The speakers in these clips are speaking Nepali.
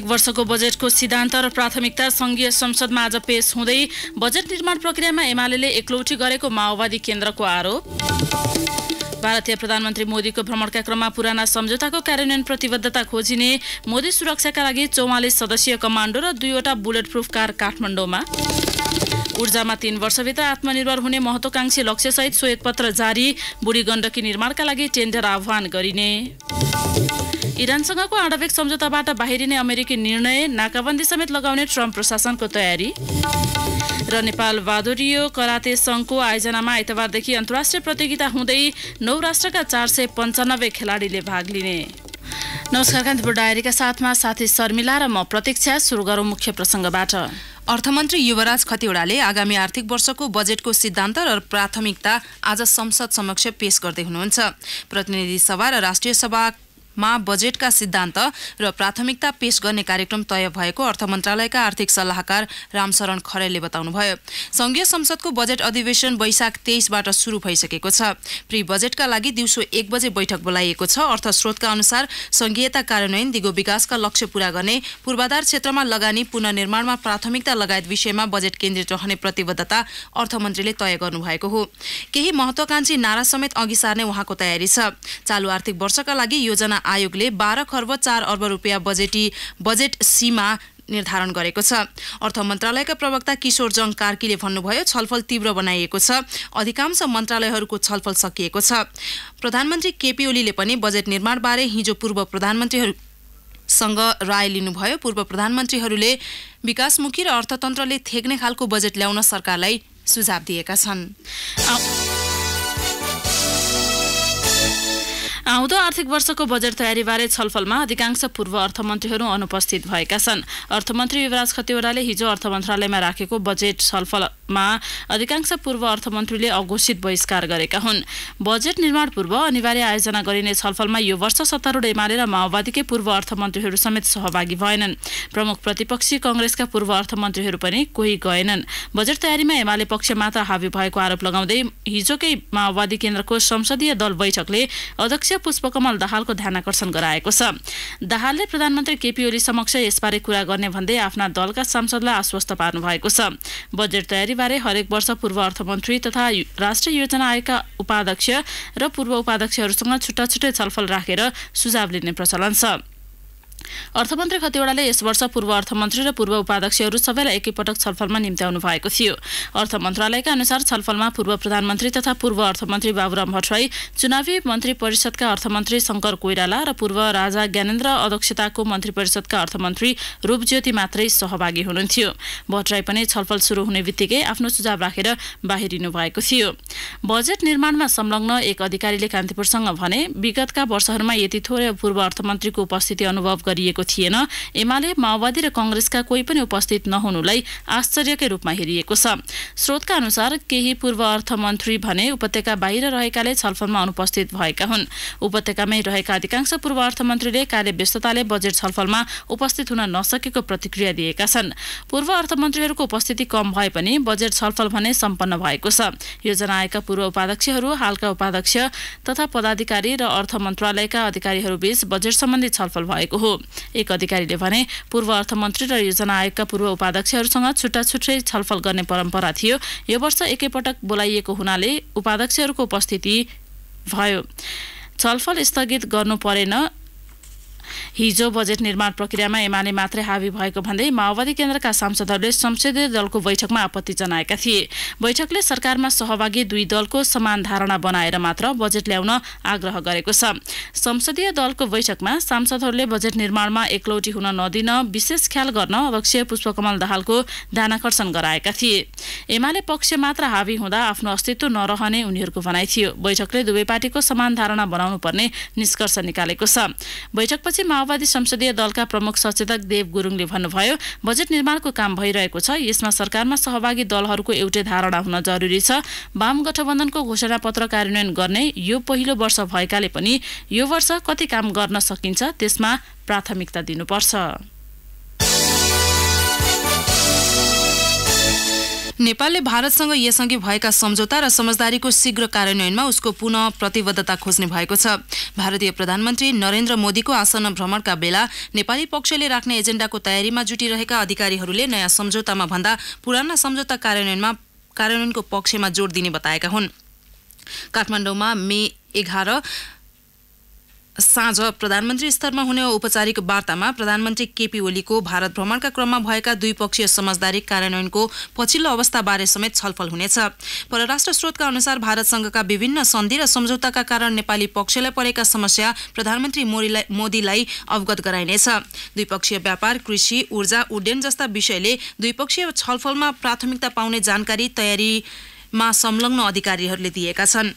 आर्थिक वर्षको बजेटको सिद्धान्त र प्राथमिकता संघीय संसदमा आज पेश हुँदै बजेट निर्माण प्रक्रियामा एमाले एकलौटी गरेको माओवादी केन्द्रको आरोप भारतीय प्रधानमन्त्री मोदीको भ्रमणका क्रममा पुराना सम्झौताको कार्यान्वयन प्रतिबद्धता खोजिने मोदी सुरक्षाका लागि चौवालिस सदस्यीय कमाण्डो र दुईवटा बुलेट प्रुफ कार काठमाडौँमा ऊर्जामा तीन वर्षभित्र आत्मनिर्भर हुने महत्वाकांक्षी लक्ष्यसहित श्वेतपत्र जारी बुढी गण्डकी निर्माणका लागि टेन्डर आह्वान गरिने इरानसँगको आणविक सम्झौताबाट बाहिरिने अमेरिकी निर्णय नाकाबन्दी समेत लगाउने ट्रम्प प्रशासनको तयारी र नेपाल बहादुरियो कराते सङ्घको आयोजनामा आइतबारदेखि अन्तर्राष्ट्रिय प्रतियोगिता हुँदै नौ राष्ट्रका चार सय पन्चानब्बे खेलाडीले भाग लिने नमस्कार कान्तिपुर डायरीका साथमा साथी शर्मिला र म प्रतीक्षा सुरु गरौँ मुख्य प्रसङ्गबाट अर्थमन्त्री युवराज खतिवड़ाले आगामी आर्थिक वर्षको बजेटको सिद्धान्त र प्राथमिकता आज संसद समक्ष पेश गर्दै हुनुहुन्छ प्रतिनिधि सभा र राष्ट्रिय सभा मा बजेटका सिद्धान्त र प्राथमिकता पेश गर्ने कार्यक्रम तय भएको अर्थ मन्त्रालयका आर्थिक सल्लाहकार रामशरण खरेलले बताउनुभयो संघीय संसदको बजेट अधिवेशन वैशाख तेइसबाट सुरु भइसकेको छ प्री बजेटका लागि दिउँसो एक बजे बैठक बोलाइएको छ अर्थ स्रोतका अनुसार संघीयता कार्यान्वयन दिगो विकासका लक्ष्य पूरा गर्ने पूर्वाधार क्षेत्रमा लगानी पुननिर्माणमा प्राथमिकता लगायत विषयमा बजेट केन्द्रित रहने प्रतिबद्धता अर्थमन्त्रीले तय गर्नुभएको हो केही महत्वाकांक्षी नारा समेत अघि सार्ने उहाँको तयारी छ चालु आर्थिक वर्षका लागि योजना आयोगले बाह्र खर्ब चार अर्ब रुपियाँ बजेटी बजेट सीमा निर्धारण गरेको छ अर्थ मन्त्रालयका प्रवक्ता किशोर जङ कार्कीले भन्नुभयो छलफल तीव्र बनाइएको छ अधिकांश मन्त्रालयहरूको छलफल सकिएको छ प्रधानमन्त्री केपी ओलीले पनि बजेट निर्माणबारे हिजो पूर्व सँग राय लिनुभयो पूर्व प्रधानमन्त्रीहरूले विकासमुखी र अर्थतन्त्रले थेग्ने खालको बजेट ल्याउन सरकारलाई सुझाव दिएका छन् आउँदो आर्थिक वर्षको बजेट तयारीबारे छलफलमा अधिकांश पूर्व अर्थमन्त्रीहरू अनुपस्थित भएका छन् अर्थमन्त्री युवराज खतिवड़ाले हिजो अर्थ मन्त्रालयमा राखेको बजेट छलफल रूपमा अधिकांश पूर्व अर्थमन्त्रीले अघोषित बहिष्कार गरेका हुन् बजेट निर्माण पूर्व अनिवार्य आयोजना गरिने छलफलमा यो वर्ष सत्तारूढ एमाले र माओवादीकै पूर्व अर्थमन्त्रीहरू समेत सहभागी भएनन् प्रमुख प्रतिपक्षी कङ्ग्रेसका पूर्व अर्थमन्त्रीहरू पनि कोही गएनन् बजेट तयारीमा एमाले पक्ष मात्र हावी भएको आरोप लगाउँदै हिजोकै माओवादी केन्द्रको संसदीय दल बैठकले अध्यक्ष पुष्पकमल दाहालको ध्यान आकर्षण गराएको छ दाहालले प्रधानमन्त्री केपी ओली समक्ष यसबारे कुरा गर्ने भन्दै आफ्ना दलका सांसदलाई आश्वस्त पार्नु भएको छ बजेट तयारी बारे हरेक वर्ष पूर्व अर्थमन्त्री तथा राष्ट्रिय योजना आयोगका उपाध्यक्ष र पूर्व उपाध्यक्षहरूसँग छुट्टा छुट्टै छलफल राखेर सुझाव लिने प्रचलन छ अर्थमन्त्री खतिवड़ाले यस वर्ष पूर्व अर्थमन्त्री र पूर्व उपाध्यक्षहरू सबैलाई एकैपटक छलफलमा निम्त्याउनु भएको थियो अर्थ मन्त्रालयका अनुसार छलफलमा पूर्व प्रधानमन्त्री तथा पूर्व अर्थमन्त्री बाबुराम भट्टराई चुनावी मन्त्री परिषदका अर्थमन्त्री शङ्कर कोइराला र पूर्व राजा ज्ञानेन्द्र अध्यक्षताको मन्त्री परिषदका अर्थमन्त्री रूपज्योति मात्रै सहभागी हुनुहुन्थ्यो भट्टराई पनि छलफल सुरु हुने बित्तिकै आफ्नो सुझाव राखेर बाहिरिनु भएको थियो बजेट निर्माणमा संलग्न एक अधिकारीले कान्तिपुरसँग भने विगतका वर्षहरूमा यति थोरै पूर्व अर्थमन्त्रीको उपस्थिति अनुभव गरिएको थिएन एमाले माओवादी र कंग्रेसका कोही पनि उपस्थित नहुनुलाई आश्चर्यकै रूपमा हेरिएको छ स्रोतका अनुसार केही पूर्व अर्थमन्त्री भने उपत्यका बाहिर रहेकाले छलफलमा अनुपस्थित भएका हुन् उपत्यकामै रहेका अधिकांश पूर्व अर्थमन्त्रीले कार्य व्यस्तताले बजेट छलफलमा उपस्थित हुन नसकेको प्रतिक्रिया दिएका छन् पूर्व अर्थमन्त्रीहरूको उपस्थिति कम भए पनि बजेट छलफल भने सम्पन्न भएको छ योजना आएका पूर्व उपाध्यक्षहरू हालका उपाध्यक्ष तथा पदाधिकारी र अर्थ मन्त्रालयका अधिकारीहरूबीच बजेट सम्बन्धी छलफल भएको हो एक अधिकारीले भने पूर्व अर्थमन्त्री र योजना आयोगका पूर्व उपाध्यक्षहरूसँग छुट्टा छुट्टै छलफल गर्ने परम्परा थियो यो वर्ष एकैपटक बोलाइएको हुनाले उपाध्यक्षहरूको उपस्थिति भयो छलफल स्थगित गर्नु परेन हिजो बजेट निर्माण प्रक्रियामा एमाले मात्रै हावी भएको भन्दै माओवादी केन्द्रका सांसदहरूले संसदीय दलको बैठकमा आपत्ति जनाएका थिए बैठकले सरकारमा सहभागी दुई दलको समान धारणा बनाएर मात्र बजेट ल्याउन आग्रह गरेको छ संसदीय दलको बैठकमा सांसदहरूले बजेट निर्माणमा एकलौटी हुन नदिन विशेष ख्याल गर्न अध्यक्ष पुष्पकमल दाहालको ध्यानकर्षण गराएका थिए एमाले पक्ष मात्र हावी हुँदा आफ्नो अस्तित्व नरहने उनीहरूको भनाइ थियो बैठकले दुवै पार्टीको समान धारणा बनाउनु पर्ने निष्कर्ष निकालेको छ बैठकपछि त्यसै माओवादी संसदीय दलका प्रमुख सचेतक देव गुरुङले भन्नुभयो बजेट निर्माणको काम भइरहेको छ यसमा सरकारमा सहभागी दलहरूको एउटै धारणा हुन जरुरी छ वाम गठबन्धनको घोषणापत्र कार्यान्वयन गर्ने यो पहिलो वर्ष भएकाले पनि यो वर्ष कति काम गर्न सकिन्छ त्यसमा प्राथमिकता दिनुपर्छ नेपालले भारतसँग यसअघि भएका सम्झौता र समझदारीको शीघ्र कार्यान्वयनमा उसको पुनः प्रतिबद्धता खोज्ने भएको छ भारतीय प्रधानमन्त्री नरेन्द्र मोदीको आसन्न भ्रमणका बेला नेपाली पक्षले राख्ने एजेन्डाको तयारीमा जुटिरहेका अधिकारीहरूले नयाँ सम्झौतामा भन्दा पुराना सम्झौता कार्यान्वयनमा कार्यान्वयनको पक्षमा जोड दिने बताएका हुन् काठमाडौँमा मे एघार साँझ प्रधानमन्त्री स्तरमा हुने औपचारिक वार्तामा प्रधानमन्त्री केपी ओलीको भारत भ्रमणका क्रममा भएका द्विपक्षीय समझदारी कार्यान्वयनको पछिल्लो अवस्थाबारे समेत छलफल हुनेछ परराष्ट्र स्रोतका अनुसार भारतसँगका विभिन्न सन्धि र सम्झौताका कारण नेपाली पक्षलाई परेका समस्या प्रधानमन्त्री मोदीलाई अवगत गराइनेछ द्विपक्षीय व्यापार कृषि ऊर्जा उड्डयन जस्ता विषयले द्विपक्षीय छलफलमा प्राथमिकता पाउने जानकारी तयारीमा संलग्न अधिकारीहरूले दिएका छन्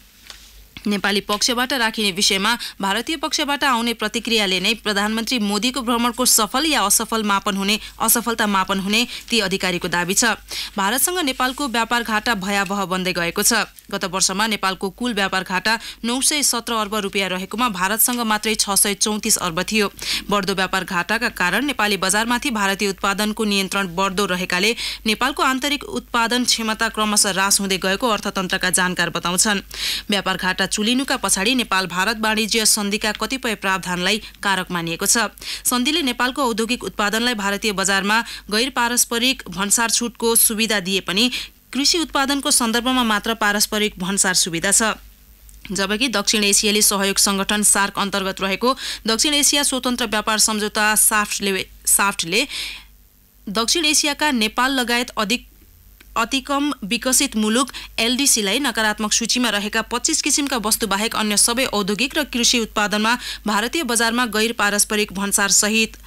नेपाली पक्षबाट राखिने विषयमा भारतीय पक्षबाट आउने प्रतिक्रियाले नै प्रधानमन्त्री मोदीको भ्रमणको सफल या असफल मापन हुने असफलता मापन हुने ती अधिकारीको दावी छ भारतसँग नेपालको व्यापार घाटा भयावह बन्दै गएको छ गत वर्षमा नेपालको कुल व्यापार घाटा नौ सय सत्र अर्ब रुपियाँ रहेकोमा भारतसँग मात्रै छ सय चौतिस अर्ब थियो बढ्दो व्यापार घाटाका कारण नेपाली बजारमाथि भारतीय उत्पादनको नियन्त्रण बढ्दो रहेकाले नेपालको आन्तरिक उत्पादन क्षमता क्रमशः ह्रास हुँदै गएको अर्थतन्त्रका जानकार बताउँछन् व्यापार घाटा चुलिनुका पछाडि नेपाल भारत वाणिज्य सन्धिका कतिपय प्रावधानलाई कारक मानिएको छ सन्धिले नेपालको औद्योगिक उत्पादनलाई भारतीय बजारमा गैर पारस्परिक भन्सार छुटको सुविधा दिए पनि कृषि उत्पादनको सन्दर्भमा मात्र पारस्परिक भन्सार सुविधा छ जबकि दक्षिण एसियाली सहयोग सङ्गठन सार्क अन्तर्गत रहेको दक्षिण एसिया स्वतन्त्र व्यापार सम्झौता साफ्टले साफ्टले दक्षिण एसियाका नेपाल लगायत अधिक अतिकम विकसित मुलुक एलडिसीलाई नकारात्मक सूचीमा रहेका पच्चिस किसिमका बाहेक अन्य सबै औद्योगिक र कृषि उत्पादनमा भारतीय बजारमा गैर पारस्परिक भन्सार सहित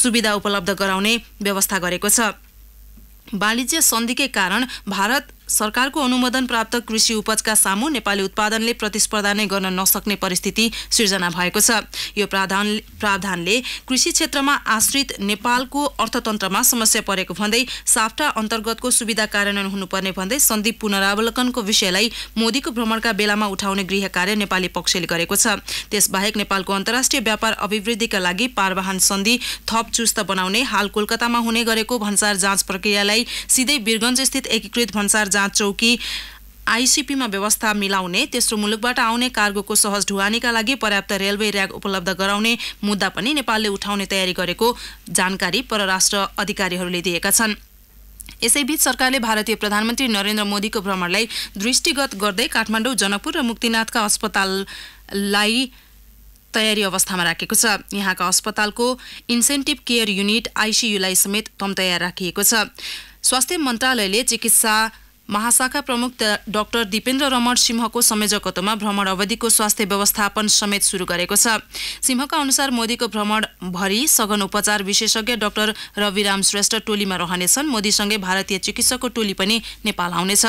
सुविधा उपलब्ध गराउने व्यवस्था गरेको छ वाणिज्य सन्धिकै कारण भारत सरकारको अनुमोदन प्राप्त कृषि उपजका सामु नेपाली उत्पादनले प्रतिस्पर्धा नै गर्न नसक्ने परिस्थिति सिर्जना भएको छ यो प्रावधान प्रावधानले कृषि क्षेत्रमा आश्रित नेपालको अर्थतन्त्रमा समस्या परेको भन्दै साफ्टा अन्तर्गतको सुविधा कार्यान्वयन हुनुपर्ने भन्दै सन्धि पुनरावलोकनको विषयलाई मोदीको भ्रमणका बेलामा उठाउने गृह कार्य नेपाली पक्षले गरेको छ त्यसबाहेक नेपालको अन्तर्राष्ट्रिय व्यापार अभिवृद्धिका लागि पारवाहन सन्धि थप चुस्त बनाउने हाल कोलकातामा हुने गरेको भन्सार जाँच प्रक्रियालाई सिधै वीरगञ्जस्थित एकीकृत भन्सार जाँच चौकी आइसिपीमा व्यवस्था मिलाउने तेस्रो मुलुकबाट आउने कार्गोको सहज ढुवानीका लागि पर्याप्त रेलवे ऱ्याग उपलब्ध गराउने मुद्दा पनि नेपालले उठाउने तयारी गरेको जानकारी परराष्ट्र अधिकारीहरूले दिएका छन् यसैबीच सरकारले भारतीय प्रधानमन्त्री नरेन्द्र मोदीको भ्रमणलाई दृष्टिगत गर्दै काठमाडौँ जनकपुर र मुक्तिनाथका अस्पताललाई तयारी अवस्थामा राखेको छ यहाँका अस्पतालको इन्सेन्टिभ केयर युनिट आइसियुलाई समेत तम तयार राखिएको छ स्वास्थ्य मन्त्रालयले चिकित्सा महाशाखा प्रमुख डाक्टर दिपेन्द्र रमण सिंहको संयोजकत्वमा भ्रमण अवधिको स्वास्थ्य व्यवस्थापन समेत सुरु गरेको छ सिंहका अनुसार मोदीको भ्रमणभरि सघन उपचार विशेषज्ञ डाक्टर रविराम श्रेष्ठ टोलीमा रहनेछन् मोदीसँगै भारतीय चिकित्सकको टोली पनि नेपाल आउनेछ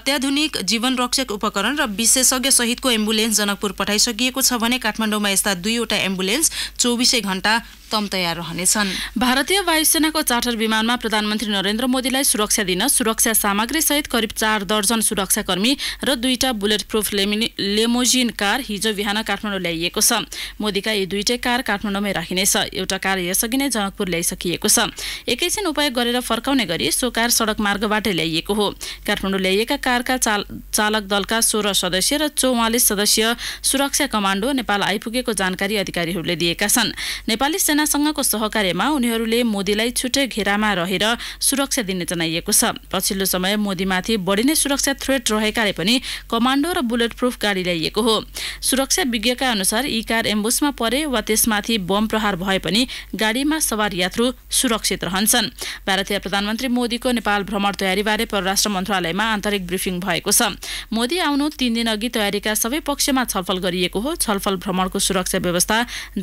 अत्याधुनिक जीवन रक्षक उपकरण र विशेषज्ञ सहितको एम्बुलेन्स जनकपुर पठाइसकिएको छ भने काठमाडौँमा यस्ता दुईवटा एम्बुलेन्स चौबिसै घण्टा उत्तम तयार रहनेछन् भारतीय वायुसेनाको चार्टर विमानमा प्रधानमन्त्री नरेन्द्र मोदीलाई सुरक्षा दिन सुरक्षा सामग्री सहित करिब चार दर्जन सुरक्षाकर्मी र दुईटा बुलेट प्रुफ लेमोजिन कार हिजो बिहान काठमाडौँ ल्याइएको छ मोदीका यी दुईटै कार काठमाडौँमै राखिनेछ एउटा कार यसअघि नै जनकपुर ल्याइसकिएको छ एकैछिन उपयोग गरेर फर्काउने गरी सो कार सडक मार्गबाटै ल्याइएको हो काठमाडौँ ल्याइएका कारका चालक दलका सोह्र सदस्य र चौवालिस सदस्य सुरक्षा कमान्डो नेपाल आइपुगेको जानकारी अधिकारीहरूले दिएका छन् नेपाली सेनासँगको सहकार्यमा उनीहरूले मोदीलाई छुट्टै घेरामा रहेर सुरक्षा दिने जनाइएको छ पछिल्लो समय मोदीमाथि बढी नै सुरक्षा थ्रेट रहेकाले पनि कमान्डो र बुलेट प्रुफ गाडी ल्याइएको हो सुरक्षा विज्ञका अनुसार यी कार एम्बुसमा परे वा त्यसमाथि बम प्रहार भए पनि गाडीमा सवार यात्रु सुरक्षित रहन्छन् भारतीय प्रधानमन्त्री मोदीको नेपाल भ्रमण तयारीबारे परराष्ट्र मन्त्रालयमा आन्तरिक ब्रिफिङ भएको छ मोदी आउनु तीन दिन अघि तयारीका सबै पक्षमा छलफल गरिएको हो छलफल भ्रमणको सुरक्षा व्यवस्था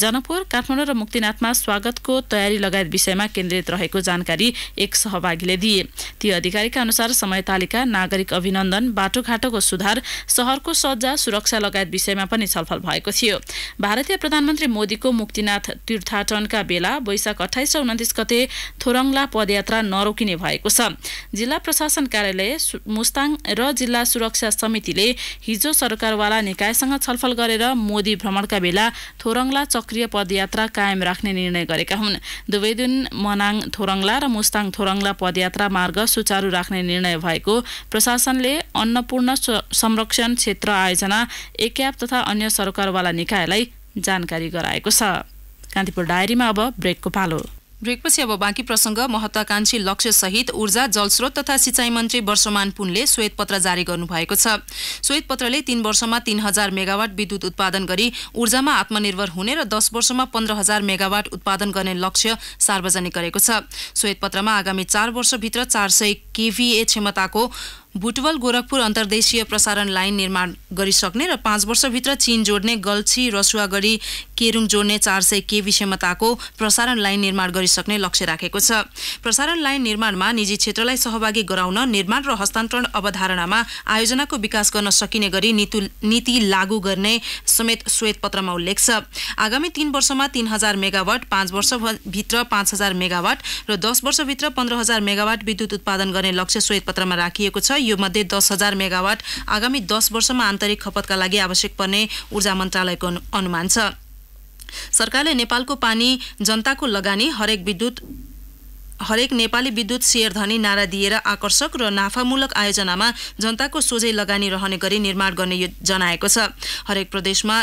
जनकपुर काठमाडौँ र मुक्तिनाथमा स्वागतको तयारी लगायत विषयमा केन्द्रित रहेको जानकारी एक सहभागीले दिए ती अधिकारीका अनुसार समय तालिका नागरिक अभिनन्दन बाटोघाटोको सुधार सहरको सज्जा सुरक्षा लगायत विषयमा पनि छलफल भएको थियो भारतीय प्रधानमन्त्री मोदीको मुक्तिनाथ तीर्थाटनका बेला वैशाख अठाइस र उन्तिस गते थोरङला पदयात्रा नरोकिने भएको छ जिल्ला प्रशासन कार्यालय मुस्ताङ र जिल्ला सुरक्षा समितिले हिजो सरकारवाला निकायसँग छलफल गरेर मोदी भ्रमणका बेला थोरङला चक्रिय पदयात्रा कायम राख्ने निर्णय गरेका हुन् दुवै दिन मनाङ थोरङला र मुस्ताङ थोरङला पदयात्रा मार्ग सुचारू राख्ने निर्णय भएको प्रशासनले अन्नपूर्ण संरक्षण क्षेत्र आयोजना एक्याप तथा अन्य सरकारवाला निकायलाई जानकारी गराएको छ कान्तिपुर डायरीमा अब ब्रेकको पालो ब्रेकपछि अब बाँकी प्रसङ्ग महत्वाकांक्षी लक्ष्यसहित ऊर्जा जलस्रोत तथा सिँचाइ मन्त्री वर्षमान पुनले श्वेतपत्र जारी गर्नुभएको छ श्वेतपत्रले तीन वर्षमा तीन हजार मेगावाट विद्युत उत्पादन गरी ऊर्जामा आत्मनिर्भर हुने र दस वर्षमा पन्ध्र हजार मेगावाट उत्पादन गर्ने लक्ष्य सार्वजनिक गरेको छ श्वेतपत्रमा आगामी चार वर्षभित्र चार सय केभीए क्षमताको भुटवल गोरखपुर अन्तर्देशीय प्रसारण लाइन निर्माण गरिसक्ने र पाँच वर्षभित्र चीन जोड्ने गल्छी रसुवा गरी केरुङ जोड्ने चार सय केबी क्षमताको प्रसारण लाइन निर्माण गरिसक्ने लक्ष्य राखेको छ प्रसारण लाइन निर्माणमा निजी क्षेत्रलाई सहभागी गराउन निर्माण र हस्तान्तरण अवधारणामा आयोजनाको विकास गर्न सकिने गरी नीति लागू गर्ने समेत श्वेतपत्रमा उल्लेख छ आगामी तीन वर्षमा तीन हजार मेगावाट पाँच वर्षभित्र पाँच हजार मेगावाट र दस वर्षभित्र पन्ध्र हजार मेगावाट विद्युत उत्पादन गर्ने लक्ष्य श्वेतपत्रमा राखिएको छ यो मध्ये दस हजार मेगावाट आगामी दस वर्षमा आन्तरिक खपतका लागि आवश्यक पर्ने ऊर्जा मन्त्रालयको अनुमान छ सरकारले नेपालको पानी जनताको लगानी हरेक विद्युत हरेक नेपाली विद्युत सेयर धनी नारा दिएर आकर्षक र नाफामूलक आयोजनामा जनताको सोझै लगानी रहने गरी निर्माण गर्ने जनाएको छ हरेक प्रदेशमा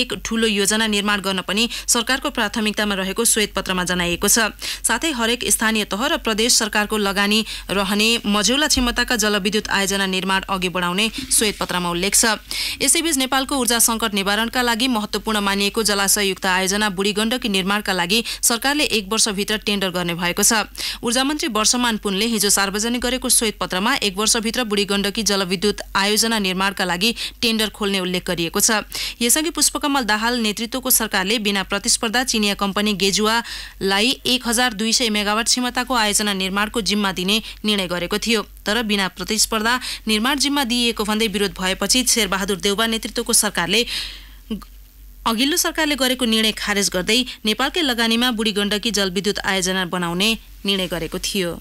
एक ठूलो योजना निर्माण गर्न पनि सरकारको प्राथमिकतामा रहेको पत्रमा जनाइएको छ साथै हरेक स्थानीय तह र प्रदेश सरकारको लगानी रहने मझौला क्षमताका जलविद्युत आयोजना निर्माण अघि बढाउने पत्रमा उल्लेख छ यसैबीच नेपालको ऊर्जा सङ्कट निवारणका लागि महत्त्वपूर्ण मानिएको जलाशययुक्त आयोजना बुढी गण्डकी निर्माणका लागि सरकारले एक वर्षभित्र टेन्डर गर्ने भएको छ ऊर्जा मन्त्री वर्षमान पुनले हिजो सार्वजनिक गरेको पत्रमा एक वर्षभित्र बुढी गण्डकी जलविद्युत आयोजना निर्माणका लागि टेन्डर खोल्ने उल्लेख गरिएको छ यसअघि पुष्प कमल दाहाल नेतृत्वको सरकारले बिना प्रतिस्पर्धा चिनिया कम्पनी गेजुवालाई एक हजार दुई सय मेगावाट क्षमताको आयोजना निर्माणको जिम्मा दिने निर्णय गरेको थियो तर बिना प्रतिस्पर्धा निर्माण जिम्मा दिइएको भन्दै विरोध भएपछि शेरबहादुर देउबा नेतृत्वको सरकारले अघिल्लो सरकारले गरेको निर्णय खारेज गर्दै नेपालकै लगानीमा बुढी गण्डकी जलविद्युत आयोजना बनाउने निर्णय गरेको थियो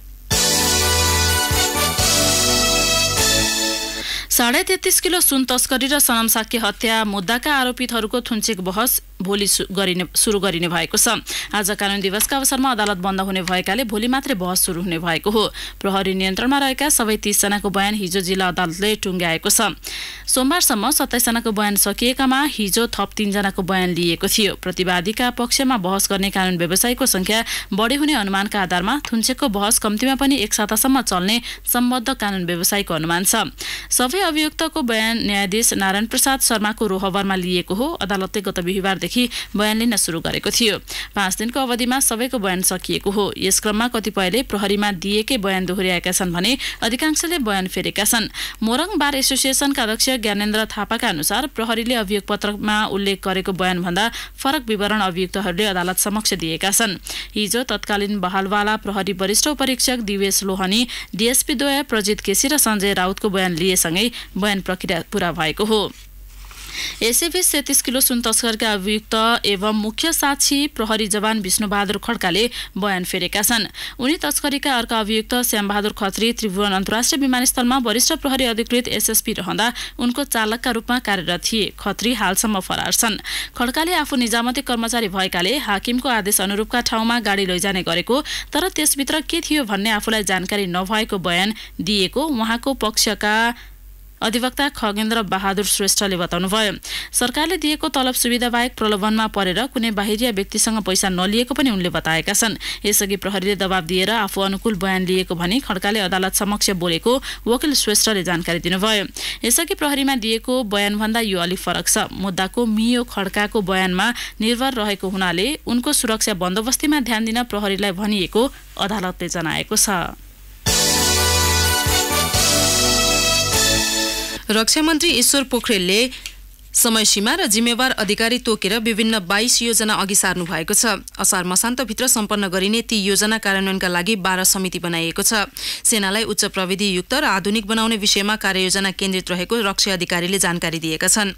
साढे तेत्तिस किलो सुन तस्करी र सनमसाकी हत्या मुद्दाका आरोपितहरूको थुन्चेक बहस भोलि गरिने सुरु गरिने भएको छ आज कानुन दिवसका अवसरमा अदालत बन्द हुने भएकाले भोलि मात्रै बहस सुरु हुने भएको हो प्रहरी नियन्त्रणमा रहेका सबै तीसजनाको बयान हिजो जिल्ला अदालतले टुङ्ग्याएको छ सोमबारसम्म सत्ताइसजनाको बयान सकिएकामा हिजो थप तीनजनाको बयान लिएको थियो प्रतिवादीका पक्षमा बहस गर्ने कानुन व्यवसायीको संख्या बढी हुने अनुमानका आधारमा थुन्सेकको बहस कम्तीमा पनि एक सातासम्म चल्ने सम्बद्ध कानुन व्यवसायीको अनुमान छ सबै अभियुक्तको बयान न्यायाधीश नारायण प्रसाद शर्माको रोहबरमा लिएको हो अदालतले गत बिहिबारदेखि बजेदेखि बयान लिन सुरु गरेको थियो पाँच दिनको अवधिमा सबैको बयान सकिएको हो यस क्रममा कतिपयले प्रहरीमा दिएकै बयान दोहोऱ्याएका छन् भने अधिकांशले बयान फेरेका छन् मोरङ बार एसोसिएसनका अध्यक्ष ज्ञानेन्द्र थापाका अनुसार प्रहरीले अभियोग पत्रमा उल्लेख गरेको बयानभन्दा फरक विवरण अभियुक्तहरूले अदालत समक्ष दिएका छन् हिजो तत्कालीन बहालवाला प्रहरी वरिष्ठ परीक्षक दिवेश लोहनी डिएसपीद्वय प्रजित केसी र सञ्जय राउतको बयान लिएसँगै बयान प्रक्रिया पूरा भएको हो यसैबीच सैतिस किलो सुन तस्करका अभियुक्त एवं मुख्य साक्षी प्रहरी जवान विष्णुबहादुर खड्काले बयान फेरेका छन् उनी तस्करीका अर्का अभियुक्त श्यामबहादुर खत्री त्रिभुवन अन्तर्राष्ट्रिय विमानस्थलमा वरिष्ठ प्रहरी अधिकृत एसएसपी रहँदा उनको चालकका रूपमा कार्यरत थिए खत्री हालसम्म फरार छन् खड्काले आफू निजामती कर्मचारी भएकाले हाकिमको आदेश अनुरूपका ठाउँमा गाडी लैजाने गरेको तर त्यसभित्र के थियो भन्ने आफूलाई जानकारी नभएको बयान दिएको उहाँको पक्षका अधिवक्ता खगेन्द्र बहादुर श्रेष्ठले बताउनुभयो सरकारले दिएको तलब सुविधा बाहेक प्रलोभनमा परेर कुनै बाहिरिया व्यक्तिसँग पैसा नलिएको पनि उनले बताएका छन् यसअघि प्रहरीले दबाब दिएर आफू अनुकूल बयान लिएको भनी खड्काले अदालत समक्ष बोलेको वकिल श्रेष्ठले जानकारी दिनुभयो यसअघि प्रहरीमा दिएको बयानभन्दा यो अलिक फरक छ मुद्दाको मियो खड्काको बयानमा निर्भर रहेको हुनाले उनको सुरक्षा बन्दोबस्तीमा ध्यान दिन प्रहरीलाई भनिएको अदालतले जनाएको छ रक्षा मन्त्री ईश्वर पोखरेलले समयसीमा र जिम्मेवार अधिकारी तोकेर विभिन्न बाइस योजना अघि सार्नु भएको छ असार मसान्तभित्र सम्पन्न गरिने ती योजना कार्यान्वयनका लागि बाह्र समिति बनाइएको छ सेनालाई उच्च प्रविधियुक्त र आधुनिक बनाउने विषयमा कार्ययोजना केन्द्रित रहेको रक्षा अधिकारीले जानकारी दिएका छन्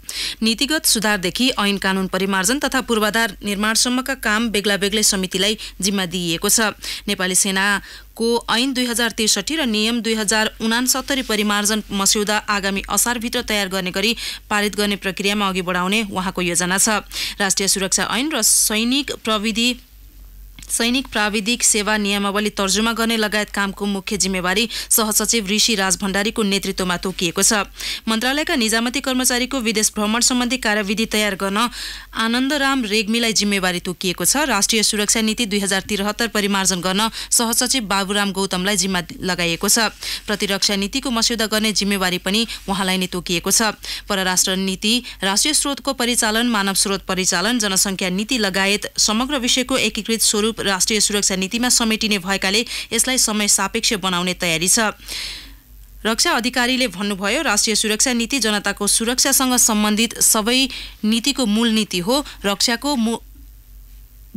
नीतिगत सुधारदेखि ऐन कानुन परिमार्जन तथा पूर्वाधार निर्माणसम्मका काम बेग्ला बेग्लै समितिलाई जिम्मा दिइएको छ नेपाली सेना को ऐन दुई हजार त्रिसठी र नियम दुई हजार उनासत्तरी परिमार्जन मस्यौदा आगामी असारभित्र तयार गर्ने गरी पारित गर्ने प्रक्रियामा अघि बढाउने उहाँको योजना छ राष्ट्रिय सुरक्षा ऐन र सैनिक प्रविधि सैनिक प्राविधिक सेवा नियमावली तर्जुमा गर्ने लगायत कामको मुख्य जिम्मेवारी सहसचिव ऋषि राज भण्डारीको नेतृत्वमा तोकिएको छ मन्त्रालयका निजामती कर्मचारीको विदेश भ्रमण सम्बन्धी कार्यविधि तयार गर्न आनन्दराम रेग्मीलाई जिम्मेवारी तोकिएको छ राष्ट्रिय सुरक्षा नीति दुई हजार त्रिहत्तर परिमार्जन गर्न सहसचिव बाबुराम गौतमलाई जिम्मा लगाइएको छ प्रतिरक्षा नीतिको मस्यौदा गर्ने जिम्मेवारी पनि उहाँलाई नै तोकिएको छ परराष्ट्र नीति राष्ट्रिय स्रोतको परिचालन मानव स्रोत परिचालन जनसङ्ख्या नीति लगायत समग्र विषयको एकीकृत स्वरूप अनुरूप राष्ट्रिय सुरक्षा नीतिमा समेटिने भएकाले यसलाई समय सापेक्ष बनाउने तयारी छ रक्षा अधिकारीले भन्नुभयो राष्ट्रिय सुरक्षा नीति जनताको सुरक्षासँग सम्बन्धित सबै नीतिको मूल नीति हो रक्षाको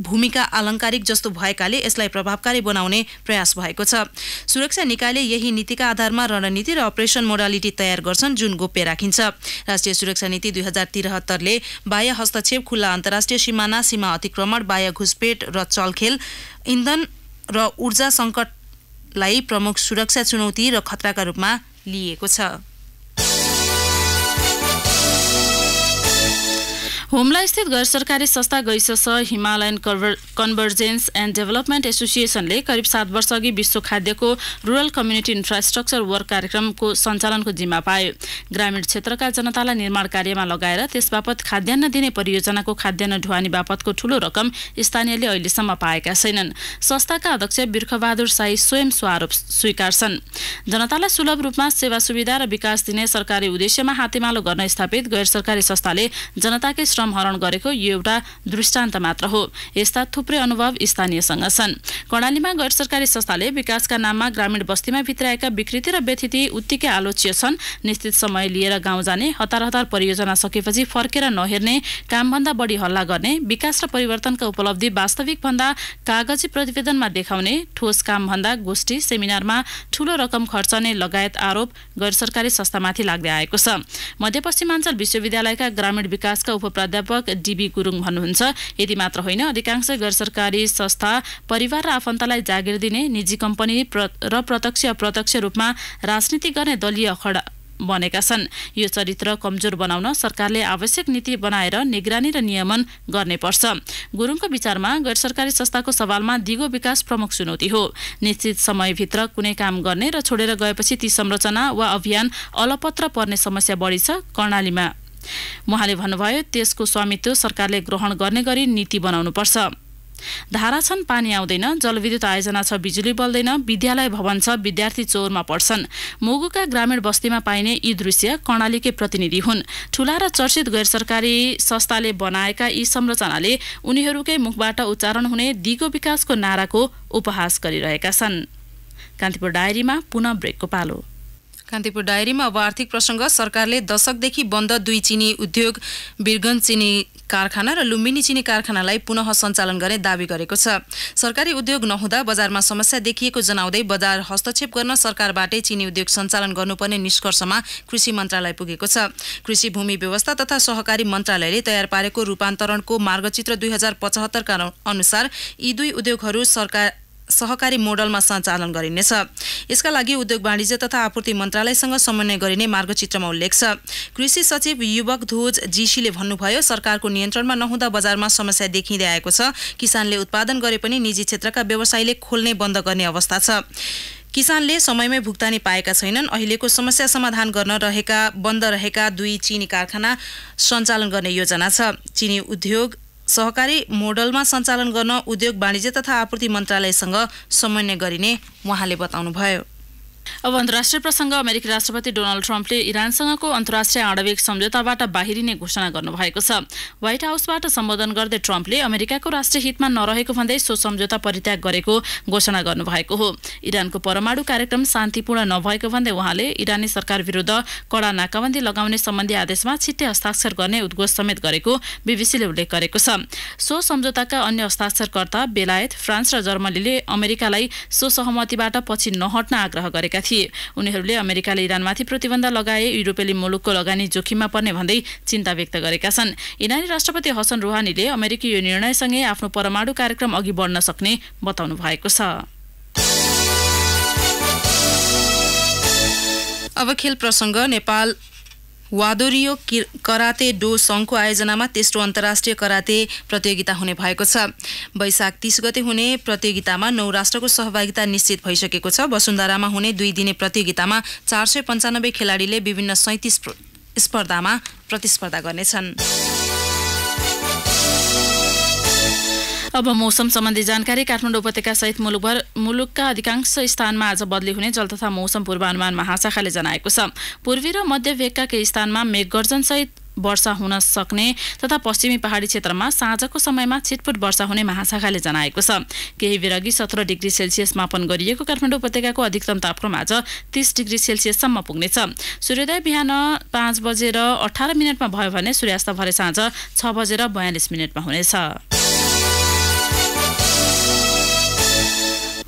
भूमिका आलङ्कारिक जस्तो भएकाले यसलाई प्रभावकारी बनाउने प्रयास भएको छ सुरक्षा निकायले यही नीतिका आधारमा रणनीति र अपरेसन मोडालिटी तयार गर्छन् जुन गोप्य राखिन्छ राष्ट्रिय सुरक्षा नीति दुई हजार त्रिहत्तरले बाह्य हस्तक्षेप खुल्ला अन्तर्राष्ट्रिय सिमाना सीमा अतिक्रमण बाह्य घुसपेट र चलखेल इन्धन र ऊर्जा सङ्कटलाई प्रमुख सुरक्षा चुनौती र खतराका रूपमा लिएको छ हुम्ला स्थित गैर सरकारी संस्था गैसस हिमालयन कन्भर्जेन्स एन्ड डेभलपमेन्ट एसोसिएसनले करिब सात वर्ष अघि विश्व खाद्यको रुरल कम्युनिटी इन्फ्रास्ट्रक्चर वर्क कार्यक्रमको सञ्चालनको जिम्मा पायो ग्रामीण क्षेत्रका जनतालाई निर्माण कार्यमा लगाएर त्यस बापत खाद्यान्न दिने परियोजनाको खाद्यान्न ढुवानी बापतको ठूलो रकम स्थानीयले अहिलेसम्म पाएका छैनन् संस्थाका अध्यक्ष बिर्खबहादुर साई स्वयं स्वारोप स्वीकार्छन् जनतालाई सुलभ रूपमा सेवा सुविधा र विकास दिने सरकारी उद्देश्यमा हातेमालो गर्न स्थापित गैर सरकारी संस्थाले जनताकै श्रम हरण गरेको यो एउटा दृष्टान्त मात्र हो यस्ता थुप्रै अनुभव स्थानीयसँग छन् कर्णालीमा गैर सरकारी संस्थाले विकासका नाममा ग्रामीण बस्तीमा भित्राएका विकृति र व्यथिति उत्तिकै आलोच्य छन् निश्चित समय लिएर गाउँ जाने हतार हतार परियोजना सकेपछि फर्केर नहेर्ने कामभन्दा बढी हल्ला गर्ने विकास र परिवर्तनका उपलब्धि वास्तविक भन्दा कागजी प्रतिवेदनमा देखाउने ठोस कामभन्दा गोष्ठी सेमिनारमा ठूलो रकम खर्चने लगायत आरोप गैर सरकारी संस्थामाथि लाग्दै आएको छ मध्यपश्चिमाञ्चल विश्वविद्यालयका ग्रामीण विकासका उप प्राध्यापक डिबी गुरुङ भन्नुहुन्छ यति मात्र होइन अधिकांश गैर सरकारी संस्था परिवार र आफन्तलाई जागिर दिने निजी कम्पनी र प्रत्यक्ष अप्रत्यक्ष रूपमा राजनीति गर्ने दलीय अखडा बनेका छन् यो चरित्र कमजोर बनाउन सरकारले आवश्यक नीति बनाएर निगरानी र नियमन गर्नेपर्छ गुरुङको विचारमा गैर सरकारी संस्थाको सवालमा दिगो विकास प्रमुख चुनौती हो निश्चित समयभित्र कुनै काम गर्ने र छोडेर गएपछि ती संरचना वा अभियान अलपत्र पर्ने समस्या बढी छ कर्णालीमा उहाँले भन्नुभयो त्यसको स्वामित्व सरकारले ग्रहण गर्ने गरी नीति बनाउनुपर्छ धारा छन् पानी आउँदैन जलविद्युत आयोजना छ बिजुली बल्दैन विद्यालय भवन छ विद्यार्थी चोरमा पढ्छन् मुगुका ग्रामीण बस्तीमा पाइने यी दृश्य कर्णालीकै प्रतिनिधि हुन् ठूला र चर्चित गैर सरकारी संस्थाले बनाएका यी संरचनाले उनीहरूकै मुखबाट उच्चारण हुने दिगो विकासको नाराको उपहास गरिरहेका छन् कान्तिपुर डायरीमा पुनः ब्रेकको पालो कान्तिपुर डायरीमा अब आर्थिक प्रसङ्ग सरकारले दशकदेखि बन्द दुई चिनी उद्योग बिर्गन चिनी कारखाना र लुम्बिनी चिनी कारखानालाई पुनः सञ्चालन गर्ने दावी गरेको छ सरकारी उद्योग नहुँदा बजारमा समस्या देखिएको जनाउँदै बजार हस्तक्षेप गर्न सरकारबाटै चिनी उद्योग सञ्चालन गर्नुपर्ने निष्कर्षमा कृषि मन्त्रालय पुगेको छ कृषि भूमि व्यवस्था तथा सहकारी मन्त्रालयले तयार पारेको रूपान्तरणको मार्गचित्र दुई हजार पचहत्तरका अनुसार यी दुई उद्योगहरू सरकार सहकारी मोडलमा सञ्चालन गरिनेछ यसका लागि उद्योग वाणिज्य तथा आपूर्ति मन्त्रालयसँग समन्वय गरिने मार्गचित्रमा उल्लेख छ कृषि सचिव युवक ध्वज जीसीले भन्नुभयो सरकारको नियन्त्रणमा नहुँदा बजारमा समस्या देखिँदै आएको छ किसानले उत्पादन गरे पनि निजी क्षेत्रका व्यवसायीले खोल्ने बन्द गर्ने अवस्था छ किसानले समयमै भुक्तानी पाएका छैनन् अहिलेको समस्या समाधान गर्न रहेका बन्द रहेका दुई चिनी कारखाना सञ्चालन गर्ने योजना छ चिनी उद्योग सहकारी मोडलमा सञ्चालन गर्न उद्योग वाणिज्य तथा आपूर्ति मन्त्रालयसँग समन्वय गरिने उहाँले बताउनुभयो अब अन्तर्राष्ट्रिय प्रसङ्ग अमेरिकी राष्ट्रपति डोनाल्ड ट्रम्पले इरानसँगको अन्तर्राष्ट्रिय आणविक सम्झौताबाट बाहिरिने घोषणा गर्नुभएको छ व्हाइट हाउसबाट सम्बोधन गर्दै ट्रम्पले अमेरिकाको राष्ट्रिय हितमा नरहेको भन्दै सो सम्झौता परित्याग गरेको घोषणा गर्नुभएको हो इरानको परमाणु कार्यक्रम शान्तिपूर्ण नभएको भन्दै उहाँले इरानी सरकार विरुद्ध कडा नाकाबन्दी लगाउने सम्बन्धी आदेशमा छिट्टै हस्ताक्षर गर्ने उद्घोष समेत गरेको बिबिसीले उल्लेख गरेको छ सो सम्झौताका अन्य हस्ताक्षरकर्ता बेलायत फ्रान्स र जर्मनीले अमेरिकालाई सो सहमतिबाट पछि नहट्न आग्रह गरेका गरेका थिए उनीहरूले अमेरिकाले इरानमाथि प्रतिबन्ध लगाए युरोपेली मुलुकको लगानी जोखिममा पर्ने भन्दै चिन्ता व्यक्त गरेका छन् इरानी राष्ट्रपति हसन रुहानीले अमेरिकी यो निर्णयसँगै आफ्नो परमाणु कार्यक्रम अघि बढ्न सक्ने बताउनु भएको छ अब खेल प्रसङ्ग नेपाल वादोरियो कराते डो सङ्घको आयोजनामा तेस्रो अन्तर्राष्ट्रिय कराते प्रतियोगिता हुने भएको छ वैशाख तिस गते हुने प्रतियोगितामा नौ राष्ट्रको सहभागिता निश्चित भइसकेको छ वसुन्धरामा हुने दुई दिने प्रतियोगितामा चार सय पन्चानब्बे खेलाडीले विभिन्न सैतिस स्पर्धामा प्रतिस्पर्धा गर्नेछन् अब मौसम सम्बन्धी जानकारी काठमाडौँ सहित मुलुकभर मुलुकका अधिकांश स्थानमा आज बदली हुने जल तथा मौसम पूर्वानुमान महाशाखाले जनाएको छ पूर्वी र मध्य भेगका केही स्थानमा मेघगर्जनसहित वर्षा हुन सक्ने तथा पश्चिमी पहाडी क्षेत्रमा साँझको समयमा छिटपुट वर्षा हुने महाशाखाले जनाएको छ केही बेरअघि सत्र डिग्री सेल्सियस मापन गरिएको काठमाडौँ उपत्यकाको अधिकतम तापक्रम आज तिस डिग्री सेल्सियससम्म पुग्नेछ सूर्योदय बिहान पाँच बजेर अठार मिनटमा भयो भने सूर्यास्त भरे साँझ छ बजेर बयालिस मिनटमा हुनेछ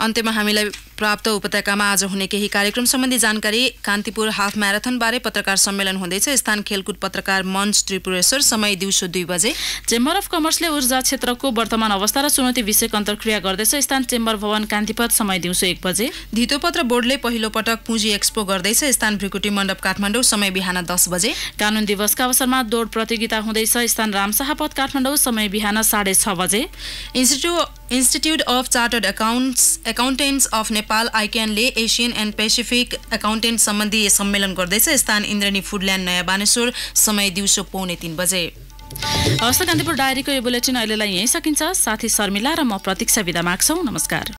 अन्त्यमा हामीलाई प्राप्त उपत्यकामा आज हुने केही कार्यक्रम सम्बन्धी जानकारी कान्तिपुर हाफ म्याराथनबारे पत्रकार सम्मेलन हुँदैछ स्थान खेलकुद पत्रकार मञ्च त्रिपुरेश्वर समय दिउँसो दुई बजे चेम्बर अफ कमर्सले ऊर्जा क्षेत्रको वर्तमान अवस्था र चुनौती विषयक अन्तर्क्रिया गर्दैछ स्थान चेम्बर भवन कान्तिपथ समय दिउँसो एक बजे धितोपत्र बोर्डले पहिलो पटक पुँजी एक्सपो गर्दैछ स्थान भ्रिकुटी मण्डप काठमाडौँ समय बिहान दस बजे कानुन दिवसका अवसरमा दौड प्रतियोगिता हुँदैछ स्थान रामसाहपद काठमाडौँ समय बिहान साढे छ बजे Institute Institute of Chartered Accounts Accountants of Nepal आइक्यानले एसियन एन्ड पेसिफिक एकाउन्टेन्ट सम्बन्धी सम्मेलन गर्दैछ स्थान इन्द्रणी फुडल्यान्ड नयाँ बानेश्वर समय दिउँसो पौने तिन बजे हस्त कान्तिपुर डायरीको यो बुलेटिन अहिलेलाई यहीँ सकिन्छ साथी शर्मिला र म प्रतीक्षा विदा माग्छौँ नमस्कार